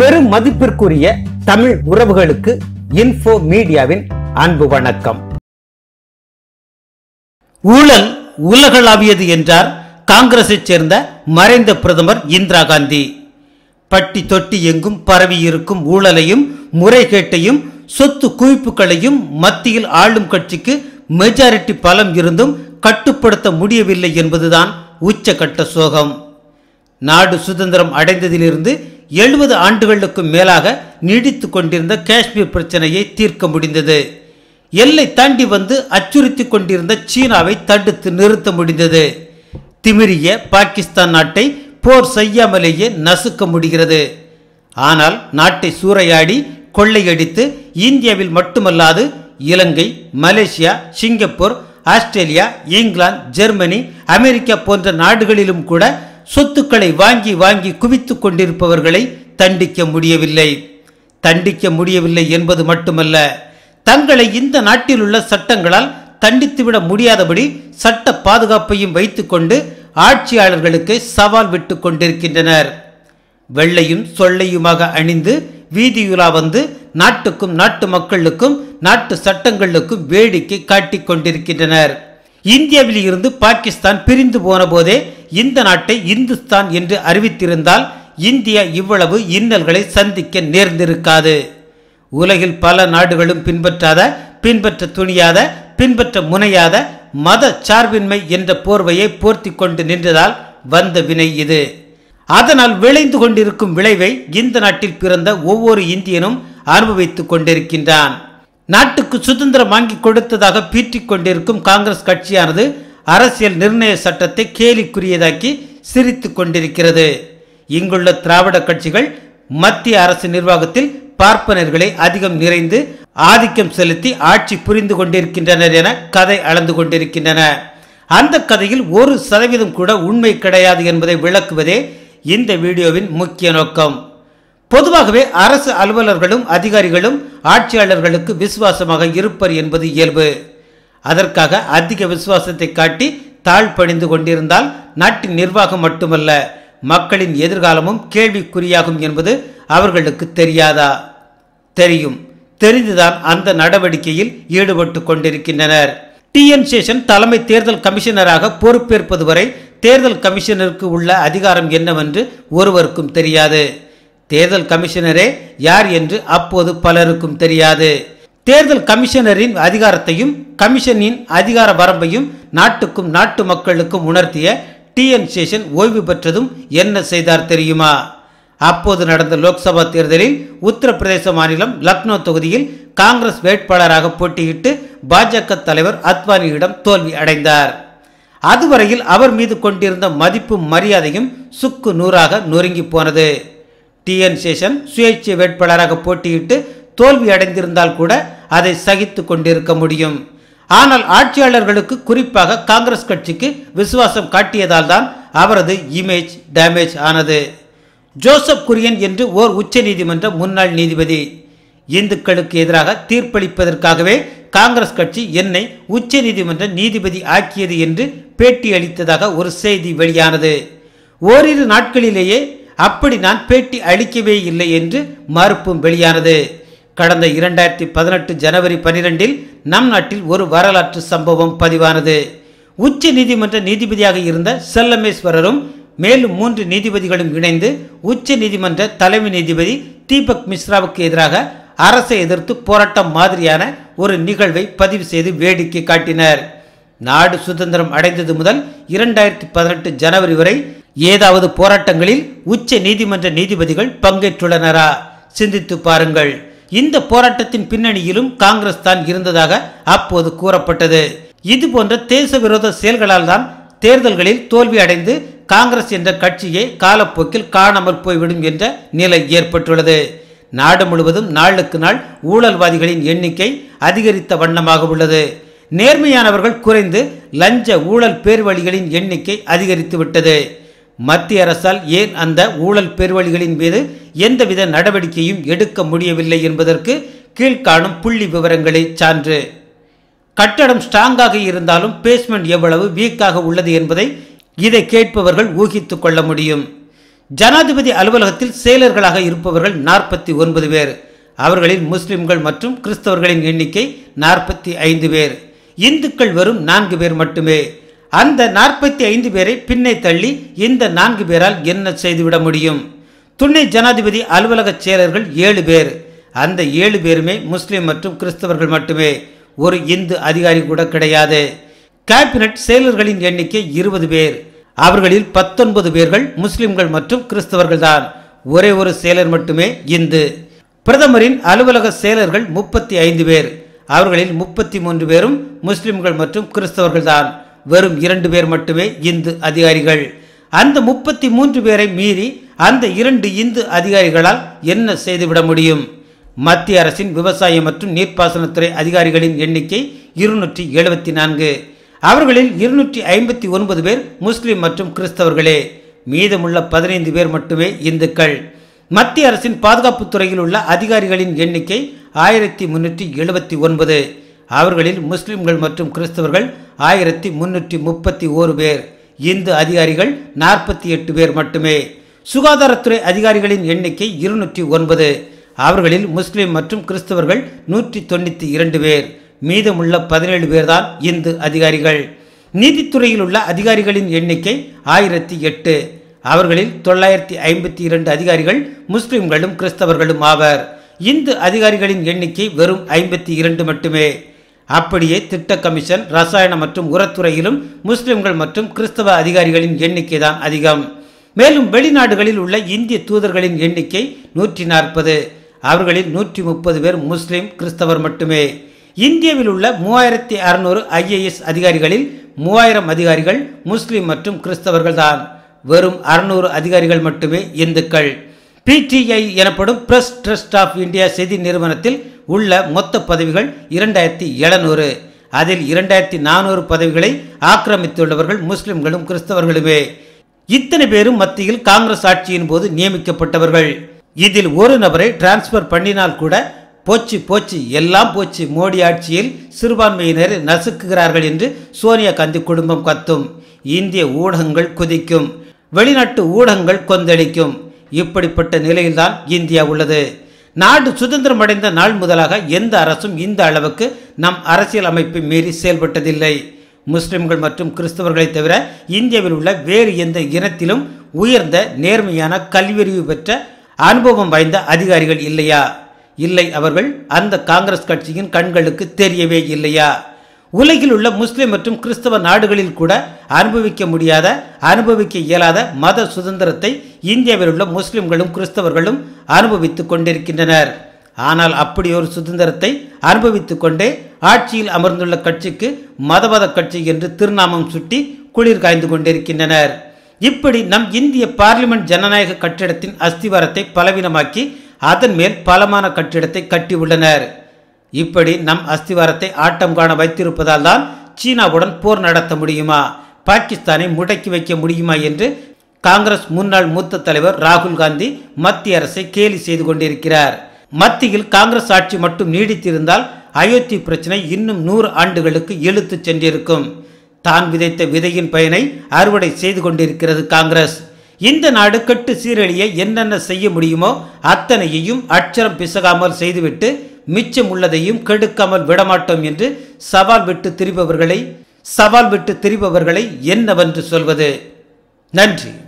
பெரும் மதிப்பிற்குரிய தமிழ் உறவுகளுக்கு இன்ஃபோ மீடியாவின் அன்பு வணக்கம் ஊழல் உலகளாவியது என்றார் காங்கிரஸை சேர்ந்த மறைந்த பிரதமர் இந்திரா காந்தி பட்டி தொட்டி எங்கும் பரவி இருக்கும் ஊழலையும் முறைகேட்டையும் சொத்து குவிப்புகளையும் மத்தியில் ஆளும் கட்சிக்கு மெஜாரிட்டி பலம் இருந்தும் கட்டுப்படுத்த முடியவில்லை என்பதுதான் உச்சகட்ட சோகம் நாடு சுதந்திரம் அடைந்ததிலிருந்து எழுபது ஆண்டுகளுக்கும் மேலாக நீடித்து கொண்டிருந்த காஷ்மீர் பிரச்சனையை தீர்க்க முடிந்தது எல்லை தாண்டி வந்து அச்சுறுத்தி கொண்டிருந்த சீனாவை தடுத்து நிறுத்த முடிந்தது திமிரிய பாகிஸ்தான் நாட்டை போர் செய்யாமலேயே நசுக்க முடிகிறது ஆனால் நாட்டை சூறையாடி கொள்ளையடித்து இந்தியாவில் மட்டுமல்லாது Ilangai Malaysia Singapore Australia England Germany America போன்ற நாடுகளிலும் கூட சொத்துக்களை வாங்கி வாங்கி குவித்து கொண்டிருப்பவர்களை தண்டிக்க முடியவில்லை தண்டிக்க முடியவில்லை என்பது மட்டுமல்ல தங்களை இந்த நாட்டில் உள்ள சட்டங்களால் தண்டித்துவிட முடியாதபடி சட்ட பாதுகாப்பையும் வைத்துக்கொண்டு ஆட்சியாளர்களுக்கு சவால் விட்டு கொண்டிருக்கின்றனர் வெள்ளையும் சொல்லையுமாக அணிந்து வீதியுலா வந்து நாட்டுக்கும் நாட்டு மக்களுக்கும் நாட்டு சட்டங்களுக்கும் வேடிக்கை காட்டிக் கொண்டிருக்கின்றனர் இந்தியாவில் இருந்து பாகிஸ்தான் பிரிந்து போன போதே இந்த நாட்டை இந்துஸ்தான் என்று அறிவித்திருந்தால் இந்தியா இவ்வளவு இன்னல்களை சந்திக்க நேர்ந்திருக்காது உலகில் பல நாடுகளும் பின்பற்றாத பின்பற்ற துணியாத பின்பற்ற முனையாத மத சார்பின்மை என்ற போர்வையை போர்த்தி கொண்டு நின்றதால் வந்த வினை இது அதனால் விளைந்து கொண்டிருக்கும் விளைவை இந்த நாட்டில் பிறந்த ஒவ்வொரு இந்தியனும் அனுபவித்துக் கொண்டிருக்கின்றான் நாட்டுக்கு சுதந்திரம் வாங்கி கொடுத்ததாக பீற்றிக் கொண்டிருக்கும் காங்கிரஸ் கட்சியானது அரசியல் நிர்ணய சட்டத்தை கேலிக்குரியதாக்கி சிரித்து கொண்டிருக்கிறது இங்குள்ள திராவிட கட்சிகள் மத்திய அரசு நிர்வாகத்தில் பார்ப்பனர்களை அதிகம் நிறைந்து ஆதிக்கம் செலுத்தி ஆட்சி புரிந்து கொண்டிருக்கின்றனர் என கதை அளந்து கொண்டிருக்கின்றன அந்த கதையில் ஒரு சதவீதம் கூட உண்மை கிடையாது என்பதை விளக்குவதே இந்த வீடியோவின் முக்கிய நோக்கம் பொதுவாகவே அரசு அலுவலர்களும் அதிகாரிகளும் ஆட்சியாளர்களுக்கு விசுவாசமாக இருப்பர் என்பது இயல்பு அதற்காக அதிக விசுவாசத்தை காட்டி தாழ் பணிந்து கொண்டிருந்தால் நாட்டின் நிர்வாகம் மட்டுமல்ல மக்களின் எதிர்காலமும் கேள்விக்குறியாகும் என்பது அவர்களுக்கு தெரியாதா தெரியும் தெரிந்துதான் அந்த நடவடிக்கையில் ஈடுபட்டு கொண்டிருக்கின்றனர் டி என் சேஷன் தலைமை தேர்தல் கமிஷனராக பொறுப்பேற்பது வரை தேர்தல் கமிஷனருக்கு உள்ள அதிகாரம் என்னவென்று ஒருவருக்கும் தெரியாது தேர்தல் கமிஷனரே யார் என்று அப்போது பலருக்கும் தெரியாது தேர்தல் கமிஷனரின் அதிகாரத்தையும் கமிஷனின் அதிகார வரம்பையும் நாட்டுக்கும் நாட்டு மக்களுக்கும் உணர்த்திய டி என் சேஷன் ஓய்வு பெற்றதும் என்ன செய்தார் தெரியுமா அப்போது நடந்த லோக்சபா தேர்தலில் உத்தரப்பிரதேச மாநிலம் லக்னோ தொகுதியில் காங்கிரஸ் வேட்பாளராக போட்டியிட்டு பாஜக தலைவர் அத்வானியிடம் தோல்வி அடைந்தார் அதுவரையில் அவர் மீது கொண்டிருந்த மதிப்பும் மரியாதையும் சுக்கு நூறாக நொறுங்கி போனது டி என் சேஷன் சுயேட்சை வேட்பாளராக போட்டியிட்டு தோல்வி அடைந்திருந்தால் கூட அதை சகித்து கொண்டிருக்க முடியும் ஆனால் ஆட்சியாளர்களுக்கு குறிப்பாக காங்கிரஸ் கட்சிக்கு விசுவாசம் காட்டியதால் தான் அவரது இமேஜ் டேமேஜ் ஆனது ஜோசப் குரியன் என்று ஓர் உச்ச நீதிமன்ற முன்னாள் நீதிபதி இந்துக்களுக்கு எதிராக தீர்ப்பளிப்பதற்காகவே காங்கிரஸ் கட்சி என்னை உச்ச நீதிமன்ற நீதிபதி ஆக்கியது என்று பேட்டி அளித்ததாக ஒரு செய்தி வெளியானது ஓரிரு நாட்களிலேயே அப்படி நான் பேட்டி அளிக்கவே இல்லை என்று மறுப்பும் வெளியானது கடந்த இரண்டாயிரத்தி பதினெட்டு ஜனவரி பனிரெண்டில் நம் நாட்டில் ஒரு வரலாற்று சம்பவம் பதிவானது உச்ச நீதிமன்ற நீதிபதியாக இருந்த செல்லமேஸ்வரரும் மேலும் மூன்று நீதிபதிகளும் இணைந்து உச்ச நீதிமன்ற தலைமை நீதிபதி தீபக் மிஸ்ராவுக்கு எதிராக அரசை எதிர்த்து போராட்டம் மாதிரியான ஒரு நிகழ்வை பதிவு செய்து வேடிக்கை காட்டினர் நாடு சுதந்திரம் அடைந்தது முதல் இரண்டாயிரத்தி பதினெட்டு ஜனவரி வரை ஏதாவது போராட்டங்களில் உச்ச நீதிமன்ற நீதிபதிகள் பங்கேற்றுள்ளனரா சிந்தித்து பாருங்கள் இந்த போராட்டத்தின் பின்னணியிலும் காங்கிரஸ் தான் இருந்ததாக அப்போது கூறப்பட்டது இதுபோன்ற தேச விரோத செயல்களால் தான் தேர்தல்களில் தோல்வி அடைந்து காங்கிரஸ் என்ற கட்சியை காலப்போக்கில் காணாமல் போய்விடும் என்ற நிலை ஏற்பட்டுள்ளது நாடு முழுவதும் நாளுக்கு நாள் ஊழல்வாதிகளின் எண்ணிக்கை அதிகரித்த வண்ணமாக உள்ளது நேர்மையானவர்கள் குறைந்து லஞ்ச ஊழல் பேர்வழிகளின் எண்ணிக்கை அதிகரித்து விட்டது மத்திய அரசால் ஏன் அந்த ஊழல் பெருவழிகளின் மீது எந்தவித நடவடிக்கையும் எடுக்க முடியவில்லை என்பதற்கு கீழ்காணும் புள்ளி விவரங்களை சான்று கட்டடம் ஸ்ட்ராங்காக இருந்தாலும் பேஸ்மெண்ட் எவ்வளவு வீக்காக உள்ளது என்பதை இதை கேட்பவர்கள் ஊகித்துக் கொள்ள முடியும் ஜனாதிபதி அலுவலகத்தில் செயலர்களாக இருப்பவர்கள் நாற்பத்தி ஒன்பது பேர் அவர்களில் முஸ்லிம்கள் மற்றும் கிறிஸ்தவர்களின் எண்ணிக்கை நாற்பத்தி ஐந்து பேர் இந்துக்கள் வெறும் நான்கு பேர் மட்டுமே அந்த நாற்பத்தி ஐந்து பேரை பின்னை தள்ளி இந்த நான்கு பேரால் என்ன செய்துவிட முடியும் துணை ஜனாதிபதி அலுவலக செயலர்கள் ஏழு பேர் அந்த ஏழு பேருமே முஸ்லிம் மற்றும் கிறிஸ்தவர்கள் மட்டுமே ஒரு இந்து அதிகாரி கூட கிடையாது கேபினட் செயலர்களின் எண்ணிக்கை இருபது பேர் அவர்களில் பத்தொன்பது பேர்கள் முஸ்லிம்கள் மற்றும் கிறிஸ்தவர்கள் தான் ஒரே ஒரு செயலர் மட்டுமே இந்து பிரதமரின் அலுவலக செயலர்கள் முப்பத்தி ஐந்து பேர் அவர்களில் முப்பத்தி மூன்று பேரும் முஸ்லிம்கள் மற்றும் கிறிஸ்தவர்கள் தான் வெறும் இரண்டு பேர் மட்டுமே இந்து அதிகாரிகள் அந்த முப்பத்தி மூன்று பேரை மீறி அந்த இரண்டு இந்து அதிகாரிகளால் என்ன செய்துவிட முடியும் மத்திய அரசின் விவசாய மற்றும் நீர்ப்பாசனத்துறை அதிகாரிகளின் எண்ணிக்கை இருநூற்றி எழுபத்தி நான்கு அவர்களில் இருநூற்றி ஐம்பத்தி ஒன்பது பேர் முஸ்லிம் மற்றும் கிறிஸ்தவர்களே மீதமுள்ள பதினைந்து பேர் மட்டுமே இந்துக்கள் மத்திய அரசின் பாதுகாப்புத்துறையில் உள்ள அதிகாரிகளின் எண்ணிக்கை ஆயிரத்தி முன்னூற்றி எழுபத்தி ஒன்பது அவர்களில் முஸ்லிம்கள் மற்றும் கிறிஸ்தவர்கள் ஆயிரத்தி முன்னூற்றி முப்பத்தி ஓரு பேர் இந்து அதிகாரிகள் நாற்பத்தி எட்டு பேர் மட்டுமே சுகாதாரத்துறை அதிகாரிகளின் எண்ணிக்கை இருநூற்றி ஒன்பது அவர்களில் முஸ்லிம் மற்றும் கிறிஸ்தவர்கள் நூற்றி தொண்ணூற்றி இரண்டு பேர் மீதமுள்ள பதினேழு பேர்தான் இந்து அதிகாரிகள் நீதித்துறையில் உள்ள அதிகாரிகளின் எண்ணிக்கை ஆயிரத்தி எட்டு அவர்களில் தொள்ளாயிரத்தி ஐம்பத்தி இரண்டு அதிகாரிகள் முஸ்லிம்களும் கிறிஸ்தவர்களும் ஆவர் இந்து அதிகாரிகளின் எண்ணிக்கை வெறும் ஐம்பத்தி இரண்டு மட்டுமே அப்படியே திட்ட கமிஷன் ரசாயன மற்றும் உரத்துறையிலும் முஸ்லிம்கள் மற்றும் கிறிஸ்தவ அதிகாரிகளின் எண்ணிக்கை தான் அதிகம் மேலும் வெளிநாடுகளில் உள்ள இந்திய தூதர்களின் எண்ணிக்கை நூற்றி நாற்பது அவர்களில் நூற்றி முப்பது பேர் முஸ்லிம் கிறிஸ்தவர் மட்டுமே இந்தியாவில் உள்ள மூவாயிரத்தி அறுநூறு ஐஏஎஸ் அதிகாரிகளில் மூவாயிரம் அதிகாரிகள் முஸ்லிம் மற்றும் கிறிஸ்தவர்கள் தான் வெறும் அறுநூறு அதிகாரிகள் மட்டுமே இந்துக்கள் பிடிஐ எனப்படும் பிரஸ் ட்ரஸ்ட் ஆஃப் இந்தியா செய்தி நிறுவனத்தில் உள்ள மொத்த பதவிகள் இரண்டாயிரத்தி எழுநூறு அதில் இரண்டாயிரத்தி நானூறு பதவிகளை ஆக்கிரமித்துள்ளவர்கள் முஸ்லிம்களும் கிறிஸ்தவர்களுமே இத்தனை பேரும் மத்தியில் காங்கிரஸ் ஆட்சியின் போது நியமிக்கப்பட்டவர்கள் இதில் ஒரு நபரை டிரான்ஸ்பர் பண்ணினால் கூட போச்சு போச்சு எல்லாம் போச்சு மோடி ஆட்சியில் சிறுபான்மையினர் நசுக்குகிறார்கள் என்று சோனியா காந்தி குடும்பம் கத்தும் இந்திய ஊடகங்கள் குதிக்கும் வெளிநாட்டு ஊடகங்கள் கொந்தளிக்கும் இப்படிப்பட்ட நிலையில்தான் இந்தியா உள்ளது நாடு சுதந்திரம் அடைந்த நாள் முதலாக எந்த அரசும் இந்த அளவுக்கு நம் அரசியல் அமைப்பை மீறி செயல்பட்டதில்லை முஸ்லிம்கள் மற்றும் கிறிஸ்தவர்களை தவிர இந்தியாவில் உள்ள வேறு எந்த இனத்திலும் உயர்ந்த நேர்மையான கல்வியறிவு பெற்ற அனுபவம் வாய்ந்த அதிகாரிகள் இல்லையா இல்லை அவர்கள் அந்த காங்கிரஸ் கட்சியின் கண்களுக்கு தெரியவே இல்லையா உலகில் உள்ள முஸ்லிம் மற்றும் கிறிஸ்தவ நாடுகளில் கூட அனுபவிக்க முடியாத அனுபவிக்க இயலாத மத சுதந்திரத்தை இந்தியாவில் உள்ள முஸ்லிம்களும் கிறிஸ்தவர்களும் அனுபவித்து கொண்டிருக்கின்றனர் ஆனால் அப்படி ஒரு சுதந்திரத்தை அனுபவித்துக் கொண்டே ஆட்சியில் அமர்ந்துள்ள கட்சிக்கு மதவாத கட்சி என்று திருநாமம் சுட்டி குளிர் காய்ந்து கொண்டிருக்கின்றனர் இப்படி நம் இந்திய பார்லிமெண்ட் ஜனநாயக கட்டிடத்தின் அஸ்திவாரத்தை பலவீனமாக்கி அதன் மேல் பலமான கட்டிடத்தை கட்டியுள்ளனர் இப்படி நம் அஸ்திவாரத்தை ஆட்டம் காண வைத்திருப்பதால் தான் சீனாவுடன் போர் நடத்த முடியுமா பாகிஸ்தானை முடக்கி வைக்க முடியுமா என்று காங்கிரஸ் முன்னாள் மூத்த தலைவர் ராகுல் காந்தி மத்திய அரசை கேலி செய்து கொண்டிருக்கிறார் மத்தியில் காங்கிரஸ் ஆட்சி மட்டும் நீடித்திருந்தால் அயோத்தி பிரச்சனை இன்னும் நூறு ஆண்டுகளுக்கு இழுத்து சென்றிருக்கும் தான் விதைத்த விதையின் பயனை அறுவடை செய்து கொண்டிருக்கிறது காங்கிரஸ் இந்த நாடு கட்டு சீரழிய என்னென்ன செய்ய முடியுமோ அத்தனையையும் அச்சரம் பிசகாமல் செய்துவிட்டு மிச்சம் உள்ளதையும் கெடுக்காமல் விடமாட்டோம் என்று சவால் விட்டு திரிபவர்களை சவால் விட்டு திரிபவர்களை என்னவென்று சொல்வது நன்றி